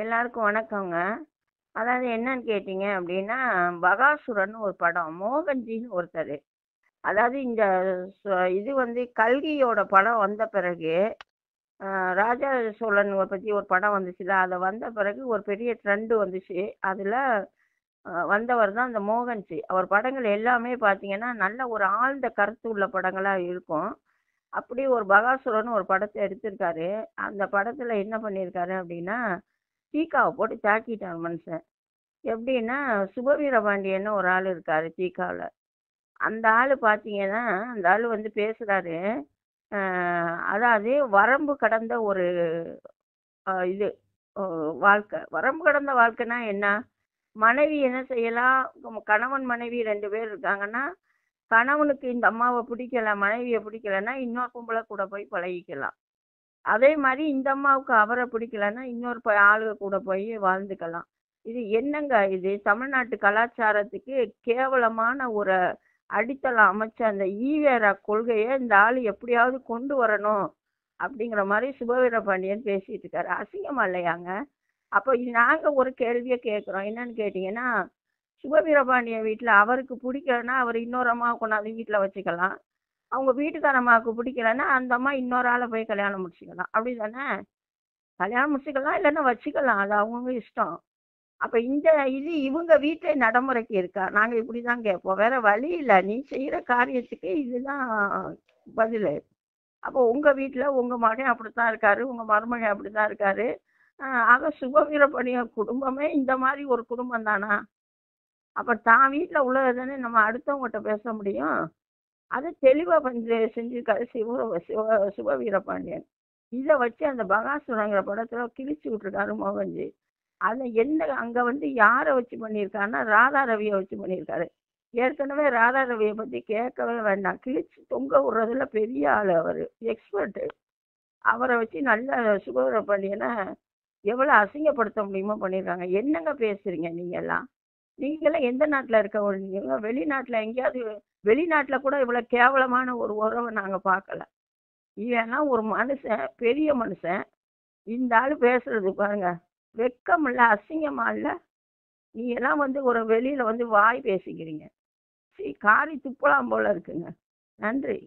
எல்லாருக்கும் வணக்கங்க அதாவது என்னன்னு கேட்டீங்க அப்படின்னா பகாசுரன் ஒரு படம் மோகன்ஜின்னு ஒருத்தர் அதாவது இந்த ச- இது வந்து கல்கியோட படம் வந்த பிறகு ராஜா சோழன் பற்றி ஒரு படம் வந்துச்சுல அதை வந்த பிறகு ஒரு பெரிய ட்ரெண்டு வந்துச்சு அதில் வந்தவர் தான் அந்த மோகன்ஜி அவர் படங்கள் எல்லாமே பார்த்தீங்கன்னா நல்ல ஒரு ஆழ்ந்த கருத்து உள்ள படங்களாக இருக்கும் அப்படி ஒரு பகாசுரன் ஒரு படத்தை எடுத்திருக்காரு அந்த படத்தில் என்ன பண்ணியிருக்காரு அப்படின்னா சீக்காவை போட்டு தாக்கிட்டான் மனுஷன் எப்படின்னா சுபவீரபாண்டியன்னு ஒரு ஆள் இருக்காரு சீக்காவில் அந்த ஆள் பார்த்தீங்கன்னா அந்த ஆள் வந்து பேசுகிறாரு அதாவது வரம்பு கடந்த ஒரு இது வாழ்க்கை வரம்பு கடந்த வாழ்க்கைனா என்ன மனைவி என்ன செய்யலாம் கணவன் மனைவி ரெண்டு பேர் இருக்காங்கன்னா கணவனுக்கு இந்த அம்மாவை பிடிக்கல மனைவியை பிடிக்கலன்னா இன்னொரு கும்பலை கூட போய் பழகிக்கலாம் அதே மாதிரி இந்த அம்மாவுக்கு அவரை பிடிக்கலன்னா இன்னொரு ஆளுக கூட போய் வாழ்ந்துக்கலாம் இது என்னங்க இது தமிழ்நாட்டு கலாச்சாரத்துக்கு கேவலமான ஒரு அடித்தளம் அமைச்ச அந்த ஈவேரா கொள்கையை இந்த ஆள் எப்படியாவது கொண்டு வரணும் அப்படிங்கிற மாதிரி சுபவீர பாண்டியன் பேசிட்டு இருக்காரு அசிங்கமா இல்லையாங்க அப்போ இது நாங்கள் ஒரு கேள்வியை கேட்குறோம் என்னன்னு கேட்டிங்கன்னா சுபவீர பாண்டியன் வீட்டில் அவருக்கு பிடிக்கலன்னா அவர் இன்னொரு அம்மாவை கொண்டாந்து வீட்டில் வச்சுக்கலாம் அவங்க வீட்டுக்காரம்மாவுக்கு பிடிக்கலன்னா அந்த அம்மா இன்னொரு ஆளை போய் கல்யாணம் முடிச்சுக்கலாம் அப்படி தானே கல்யாணம் முடிச்சுக்கலாம் இல்லைன்னா வச்சுக்கலாம் அது அவங்கவுங்க இஷ்டம் அப்போ இந்த இது இவங்க வீட்டில் நடைமுறைக்கு இருக்கா நாங்கள் இப்படி தான் கேட்போம் வேற வழி இல்லை நீ செய்கிற காரியத்துக்கு இதுதான் பதில் அப்போ உங்கள் வீட்டில் உங்கள் மகன் அப்படித்தான் இருக்காரு உங்கள் மருமகன் தான் இருக்காரு ஆக சுபவீரப்பணிய குடும்பமே இந்த மாதிரி ஒரு குடும்பம் தானா அப்போ தான் வீட்டில் உள்ளது தானே நம்ம அடுத்தவங்ககிட்ட பேச முடியும் அதை தெளிவாக பஞ்சு செஞ்சிருக்காரு சிவ சிவ சிவ வீரபாண்டியன் இதை வச்சு அந்த பகாசுரங்கிற படத்துல கிழிச்சு விட்டுருக்காரு மோகன்ஜி அதை எந்த அங்க வந்து யாரை வச்சு பண்ணியிருக்காருன்னா ராதா ரவியை வச்சு பண்ணியிருக்காரு ஏற்கனவே ராதா ரவியை பத்தி கேட்கவே வேண்டாம் கிழிச்சு தொங்க விடுறதுல பெரிய ஆள் அவர் எக்ஸ்பர்ட்டு அவரை வச்சு நல்ல சுகவர பண்ணியன்னா எவ்வளோ அசிங்கப்படுத்த முடியுமோ பண்ணியிருக்காங்க என்னங்க பேசுறீங்க நீங்கெல்லாம் நீங்களாம் எந்த நாட்டில் இருக்க வெளிநாட்டில் எங்கேயாவது வெளிநாட்டில் கூட இவ்வளோ கேவலமான ஒரு உறவை நாங்கள் பார்க்கல ஏன்னா ஒரு மனுஷன் பெரிய மனுஷன் இந்த ஆள் பேசுறது பாருங்க வெக்கம் இல்லை அசிங்கமா இல்லை நீ எல்லாம் வந்து ஒரு வெளியில் வந்து வாய் பேசிக்கிறீங்க சரி காரி துப்பலாம் போல இருக்குங்க நன்றி